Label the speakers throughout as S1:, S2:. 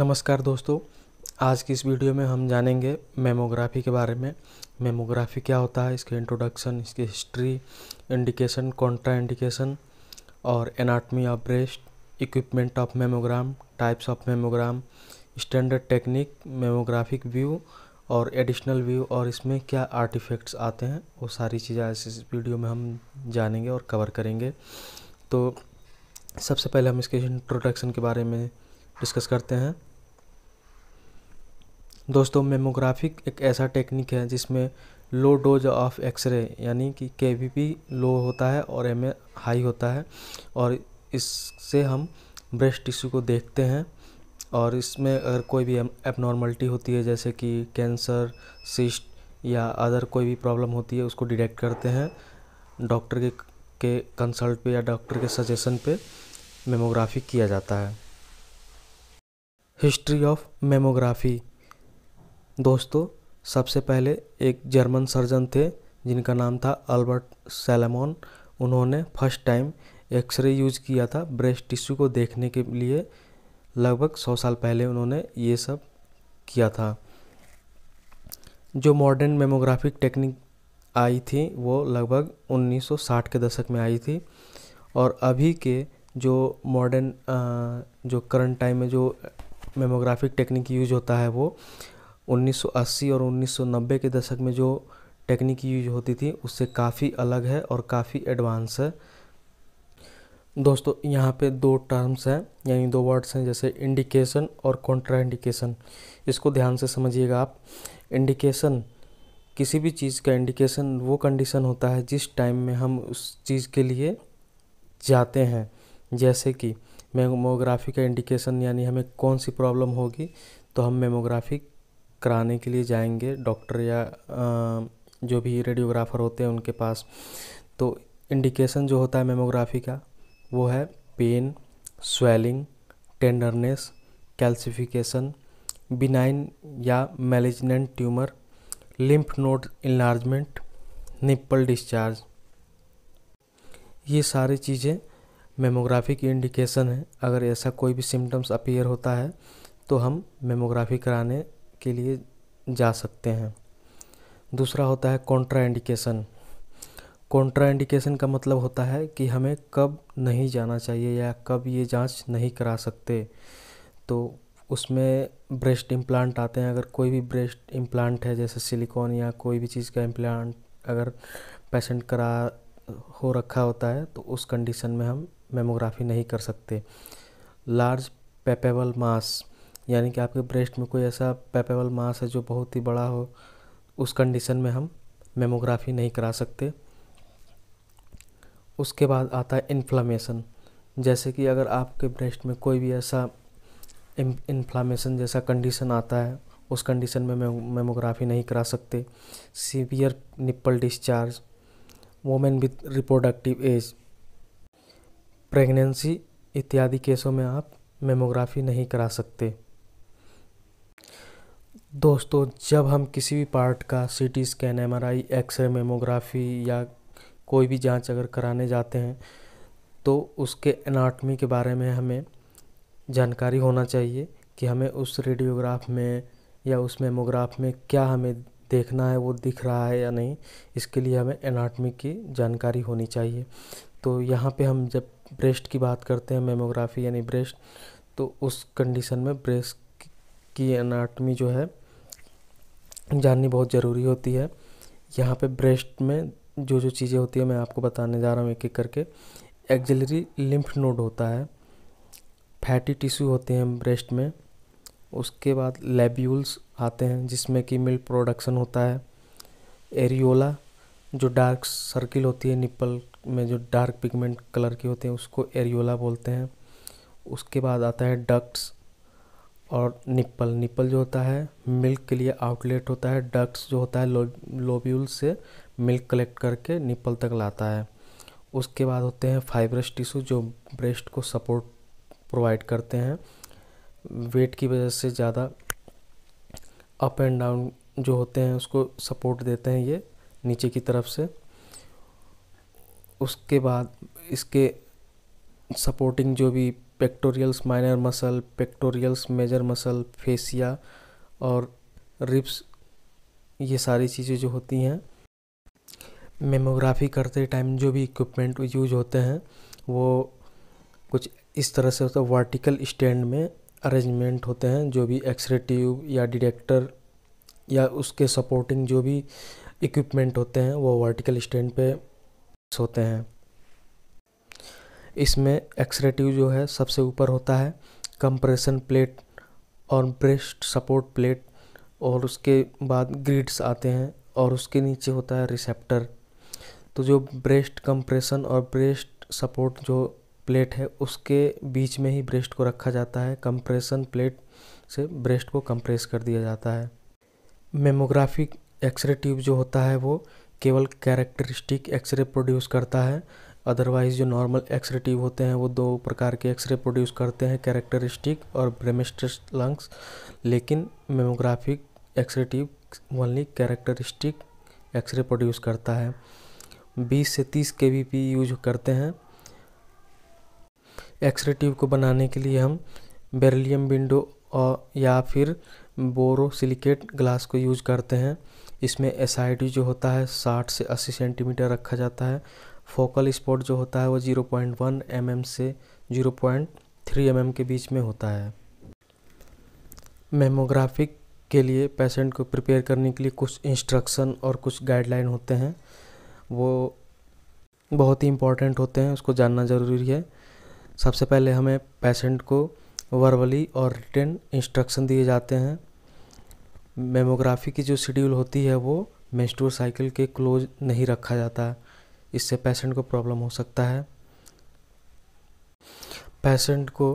S1: नमस्कार दोस्तों आज की इस वीडियो में हम जानेंगे मेमोग्राफी के बारे में मेमोग्राफी क्या होता है इसके इंट्रोडक्शन इसकी हिस्ट्री इंडिकेशन कॉन्ट्रा इंडिकेशन और anatomy of breast equipment of mammogram types of mammogram standard technique mammographic view और एडिशनल व्यू और इसमें क्या आर्टिफेक्ट्स आते हैं वो सारी चीज़ें आज इस वीडियो में हम जानेंगे और कवर करेंगे तो सबसे पहले हम इसके इंट्रोडक्शन के बारे में डिस्कस करते हैं दोस्तों मेमोग्राफिक एक ऐसा टेक्निक है जिसमें लो डोज ऑफ एक्सरे यानी कि के लो होता है और एम हाई होता है और इससे हम ब्रेस्ट टिश्यू को देखते हैं और इसमें अगर कोई भी एबनॉर्मलिटी होती है जैसे कि कैंसर सिस्ट या अदर कोई भी प्रॉब्लम होती है उसको डिटेक्ट करते हैं डॉक्टर के के कंसल्ट पे या डॉक्टर के सजेशन पे मेमोग्राफी किया जाता है हिस्ट्री ऑफ मेमोग्राफी दोस्तों सबसे पहले एक जर्मन सर्जन थे जिनका नाम था अल्बर्ट सेलेमोन उन्होंने फर्स्ट टाइम एक्सरे यूज किया था ब्रेस्ट टिश्यू को देखने के लिए लगभग सौ साल पहले उन्होंने ये सब किया था जो मॉडर्न मेमोग्राफिक टेक्निक आई थी वो लगभग 1960 के दशक में आई थी और अभी के जो मॉडर्न जो करंट टाइम में जो मेमोग्राफिक टेक्निक यूज होता है वो 1980 और 1990 के दशक में जो टेक्निक यूज होती थी उससे काफ़ी अलग है और काफ़ी एडवांस है दोस्तों यहाँ पे दो टर्म्स हैं यानी दो वर्ड्स हैं जैसे इंडिकेशन और कॉन्ट्रा इंडिकेशन इसको ध्यान से समझिएगा आप इंडिकेशन किसी भी चीज़ का इंडिकेशन वो कंडीशन होता है जिस टाइम में हम उस चीज़ के लिए जाते हैं जैसे कि मेमोग्राफी का इंडिकेशन यानी हमें कौन सी प्रॉब्लम होगी तो हम मेमोग्राफी कराने के लिए जाएंगे डॉक्टर या जो भी रेडियोग्राफर होते हैं उनके पास तो इंडिकेशन जो होता है मेमोग्राफी का वो है pain swelling tenderness calcification benign या malignant tumour lymph node enlargement nipple discharge ये सारी चीज़ें मेमोग्राफी की इंडिकेशन है अगर ऐसा कोई भी सिम्टम्स अपीयर होता है तो हम मेमोग्राफी कराने के लिए जा सकते हैं दूसरा होता है कॉन्ट्रा इंडिकेशन का मतलब होता है कि हमें कब नहीं जाना चाहिए या कब ये जांच नहीं करा सकते तो उसमें ब्रेस्ट इम्प्लांट आते हैं अगर कोई भी ब्रेस्ट इम्प्लांट है जैसे सिलिकॉन या कोई भी चीज़ का इम्प्लांट अगर पेशेंट करा हो रखा होता है तो उस कंडीशन में हम मेमोग्राफी नहीं कर सकते लार्ज पेपेबल मास यानी कि आपके ब्रेस्ट में कोई ऐसा पेपेबल मास है जो बहुत ही बड़ा हो उस कंडीशन में हम मेमोग्राफी नहीं करा सकते उसके बाद आता है इन्फ्लामेशन जैसे कि अगर आपके ब्रेस्ट में कोई भी ऐसा इन्फ्लामेशन जैसा कंडीशन आता है उस कंडीशन में मेमोग्राफी नहीं करा सकते severe nipple discharge women with reproductive age pregnancy इत्यादि केसों में आप मेमोग्राफी नहीं करा सकते दोस्तों जब हम किसी भी पार्ट का C T scan M R I x-ray mammography या कोई भी जांच अगर कराने जाते हैं तो उसके एनाटमी के बारे में हमें जानकारी होना चाहिए कि हमें उस रेडियोग्राफ में या उस मेमोग्राफ में क्या हमें देखना है वो दिख रहा है या नहीं इसके लिए हमें एनाटमी की जानकारी होनी चाहिए तो यहाँ पे हम जब ब्रेस्ट की बात करते हैं मेमोग्राफी यानी ब्रेस्ट तो उस कंडीशन में ब्रेस्ट की एनाटमी जो है जाननी बहुत ज़रूरी होती है यहाँ पे ब्रेस्ट में जो जो चीज़ें होती है मैं आपको बताने जा रहा हूँ एक एक करके एक्जिलरी लिम्फ नोड होता है फैटी टिश्यू होते हैं ब्रेस्ट में उसके बाद लेब्यूल्स आते हैं जिसमें कि मिल्क प्रोडक्शन होता है एरियोला जो डार्क सर्किल होती है निप्पल में जो डार्क पिगमेंट कलर की होते हैं उसको एरियोला बोलते हैं उसके बाद आता है डक्ट्स और निप्पल निप्पल जो होता है मिल्क के लिए आउटलेट होता है डक्ट्स जो होता है लोब्यूल से मिल्क कलेक्ट करके निप्पल तक लाता है उसके बाद होते हैं फाइब्रस टिश्यू जो ब्रेस्ट को सपोर्ट प्रोवाइड करते हैं वेट की वजह से ज़्यादा अप एंड डाउन जो होते हैं उसको सपोर्ट देते हैं ये नीचे की तरफ से उसके बाद इसके सपोर्टिंग जो भी pectorals minor muscle pectorals major muscle fascia और रिप्स ये सारी चीज़ें जो होती हैं मेमोग्राफी करते टाइम जो भी इक्विपमेंट यूज होते हैं वो कुछ इस तरह से होता है वर्टिकल स्टैंड में अरेंजमेंट होते हैं जो भी एक्सरे ट्यूब या डिटेक्टर या उसके सपोर्टिंग जो भी इक्विपमेंट होते हैं वो वर्टिकल स्टैंड पे होते हैं इसमें एक्सरेटिव जो है सबसे ऊपर होता है कंप्रेशन प्लेट और ब्रेस्ट सपोर्ट प्लेट और उसके बाद ग्रिड्स आते हैं और उसके नीचे होता है रिसेप्टर तो जो ब्रेस्ट कंप्रेशन और ब्रेस्ट सपोर्ट जो प्लेट है उसके बीच में ही ब्रेस्ट को रखा जाता है कंप्रेशन प्लेट से ब्रेस्ट को कंप्रेस कर दिया जाता है मेमोग्राफिक एक्सरे ट्यूब जो होता है वो केवल कैरेक्टरिस्टिक एक्सरे प्रोड्यूस करता है अदरवाइज़ जो नॉर्मल एक्सरे ट्यूब होते हैं वो दो प्रकार के एक्सरे प्रोड्यूस करते हैं कैरेक्टरिस्टिक और ब्रेमिस्ट लंग्स लेकिन mammographic x-ray tube only characteristic x-ray produce करता है 20 से 30 के पी यूज करते हैं एक्सरे ट्यूब को बनाने के लिए हम बेरिलियम विंडो और या फिर बोरोसिलिकेट ग्लास को यूज करते हैं इसमें एस जो होता है 60 से 80 सेंटीमीटर रखा जाता है फोकल स्पॉट जो होता है वो 0.1 पॉइंट mm से 0.3 पॉइंट mm के बीच में होता है मेमोग्राफिक के लिए पेशेंट को प्रिपेयर करने के लिए कुछ इंस्ट्रक्शन और कुछ गाइडलाइन होते हैं वो बहुत ही इम्पॉर्टेंट होते हैं उसको जानना ज़रूरी है सबसे पहले हमें पेशेंट को वर्बली और रिटर्न इंस्ट्रक्शन दिए जाते हैं मेमोग्राफी की जो शेड्यूल होती है वो मेस्टोर साइकिल के क्लोज नहीं रखा जाता है इससे पेशेंट को प्रॉब्लम हो सकता है पेशेंट को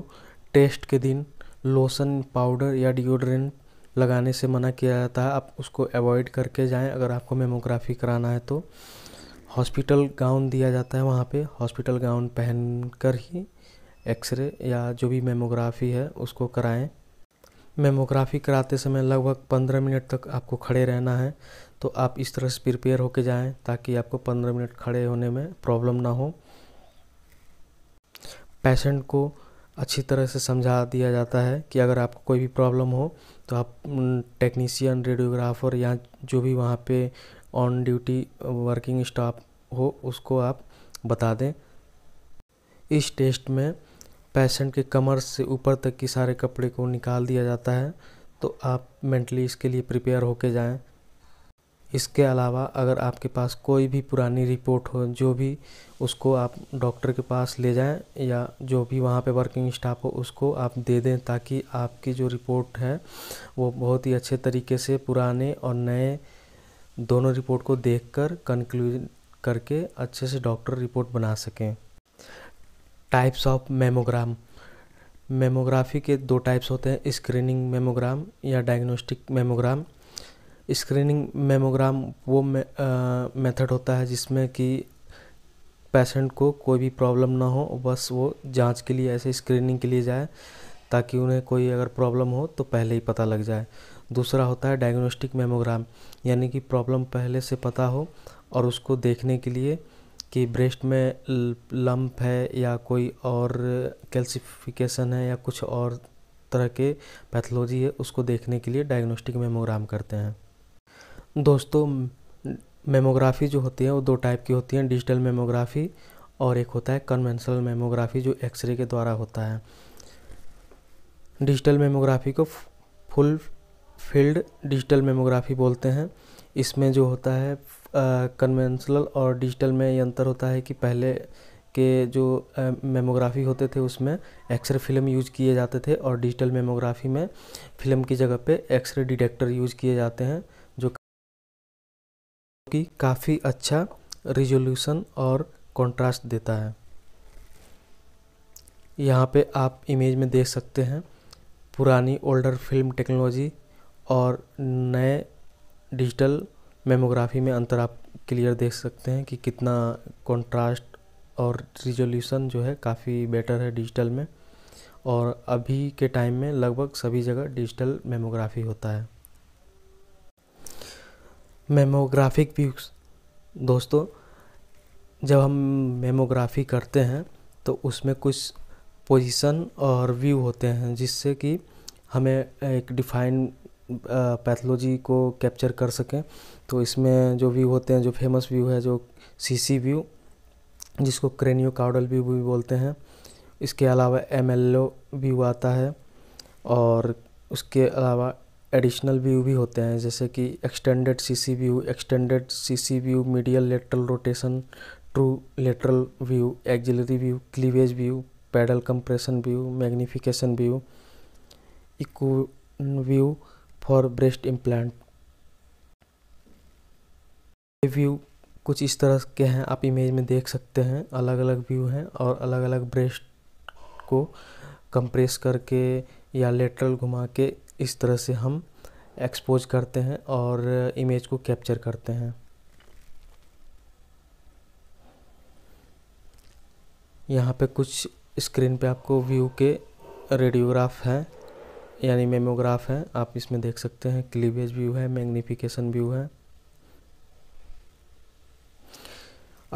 S1: टेस्ट के दिन लोशन पाउडर या डिओड्रेंट लगाने से मना किया जाता है आप उसको अवॉइड करके जाएं अगर आपको मेमोग्राफी कराना है तो हॉस्पिटल गाउन दिया जाता है वहाँ पे हॉस्पिटल गाउन पहन कर ही एक्सरे या जो भी मेमोग्राफी है उसको कराएं मेमोग्राफी कराते समय लगभग पंद्रह मिनट तक आपको खड़े रहना है तो आप इस तरह से प्रिपेयर होके जाएं ताकि आपको पंद्रह मिनट खड़े होने में प्रॉब्लम ना हो पेशेंट को अच्छी तरह से समझा दिया जाता है कि अगर आपको कोई भी प्रॉब्लम हो तो आप टेक्नीसियन रेडियोग्राफर या जो भी वहाँ पे ऑन ड्यूटी वर्किंग स्टाफ हो उसको आप बता दें इस टेस्ट में पेशेंट के कमर से ऊपर तक के सारे कपड़े को निकाल दिया जाता है तो आप मेंटली इसके लिए प्रिपेयर होके जाएं इसके अलावा अगर आपके पास कोई भी पुरानी रिपोर्ट हो जो भी उसको आप डॉक्टर के पास ले जाएं या जो भी वहाँ पे वर्किंग स्टाफ हो उसको आप दे दें ताकि आपकी जो रिपोर्ट है वो बहुत ही अच्छे तरीके से पुराने और नए दोनों रिपोर्ट को देखकर कंक्लूज करके अच्छे से डॉक्टर रिपोर्ट बना सकें टाइप्स ऑफ मेमोग्राम मेमोग्राफी के दो टाइप्स होते हैं स्क्रीनिंग मेमोग्राम या डायग्नोस्टिक मेमोग्राम स्क्रीनिंग मेमोग्राम वो मेथड होता है जिसमें कि पेशेंट को कोई भी प्रॉब्लम ना हो बस वो जांच के लिए ऐसे स्क्रीनिंग के लिए जाए ताकि उन्हें कोई अगर प्रॉब्लम हो तो पहले ही पता लग जाए दूसरा होता है डायग्नोस्टिक मेमोग्राम यानी कि प्रॉब्लम पहले से पता हो और उसको देखने के लिए कि ब्रेस्ट में लम्प है या कोई और कैल्सिफिकेशन है या कुछ और तरह के पैथोलॉजी है उसको देखने के लिए डायग्नोस्टिक मेमोग्राम करते हैं दोस्तों मेमोग्राफी जो होती है वो दो टाइप की होती है डिजिटल मेमोग्राफी और एक होता है कन्वेंशनल मेमोग्राफी जो एक्सरे के द्वारा होता है डिजिटल मेमोग्राफी को फुल फील्ड डिजिटल मेमोग्राफी बोलते हैं इसमें जो होता है कन्वेंशनल और डिजिटल में ये अंतर होता है कि पहले के जो मेमोग्राफी होते थे उसमें एक्सरे फिल्म यूज किए जाते थे और डिजिटल मेमोग्राफी में फिल्म की जगह पे एक्सरे डिटेक्टर यूज किए जाते हैं कि काफ़ी अच्छा रिजोल्यूशन और कंट्रास्ट देता है यहाँ पे आप इमेज में देख सकते हैं पुरानी ओल्डर फिल्म टेक्नोलॉजी और नए डिजिटल मेमोग्राफी में अंतर आप क्लियर देख सकते हैं कि कितना कंट्रास्ट और रिजोल्यूशन जो है काफ़ी बेटर है डिजिटल में और अभी के टाइम में लगभग सभी जगह डिजिटल मेमोग्राफी होता है मेमोग्राफिक व्यूज दोस्तों जब हम मेमोग्राफी करते हैं तो उसमें कुछ पोजीशन और व्यू होते हैं जिससे कि हमें एक डिफाइन पैथोलॉजी को कैप्चर कर सकें तो इसमें जो व्यू होते हैं जो फेमस व्यू है जो सीसी व्यू जिसको क्रेनियो काउडल व्यू भी बोलते हैं इसके अलावा एम व्यू आता है और उसके अलावा एडिशनल व्यू भी होते हैं जैसे कि extended CC view extended CC view medial lateral rotation true lateral view axillary view cleavage view paddle compression view magnification view echo view for breast implant view कुछ इस तरह के हैं आप इमेज में देख सकते हैं अलग अलग व्यू हैं और अलग अलग ब्रेस्ट को कंप्रेस करके या लेटरल घुमा के इस तरह से हम एक्सपोज करते हैं और इमेज को कैप्चर करते हैं यहाँ पे कुछ स्क्रीन पे आपको व्यू के रेडियोग्राफ हैं यानी मेमोग्राफ हैं आप इसमें देख सकते हैं क्लीवेज व्यू है मैग्निफिकेशन व्यू है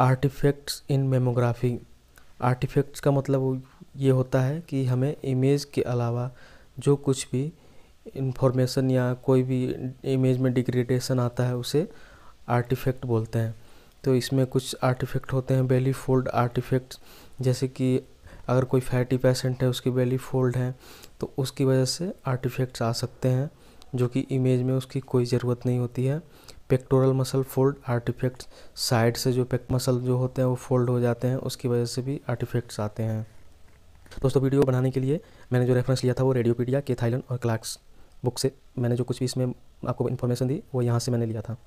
S1: आर्टिफैक्ट्स इन मेमोग्राफी आर्टिफैक्ट्स का मतलब ये होता है कि हमें इमेज के अलावा जो कुछ भी इन्फॉर्मेशन या कोई भी इमेज में डिग्रेडेशन आता है उसे आर्टिफेक्ट बोलते हैं तो इसमें कुछ आर्टिफेक्ट होते हैं बेली फोल्ड आर्टिफेक्ट जैसे कि अगर कोई फैटी पेशेंट है उसकी बेली फोल्ड है तो उसकी वजह से आर्टिफेक्ट्स आ सकते हैं जो कि इमेज में उसकी कोई ज़रूरत नहीं होती है pectoral muscle fold artifacts side से जो पेक मसल जो होते हैं वो फोल्ड हो जाते हैं उसकी वजह से भी आर्टिफेक्ट्स आते हैं दोस्तों वीडियो बनाने के लिए मैंने जो रेफरेंस लिया था वो रेडियोपीडिया के थाइलैंड और क्लाक्स बुक से मैंने जो कुछ भी इसमें आपको इन्फॉर्मेशन दी वो यहाँ से मैंने लिया था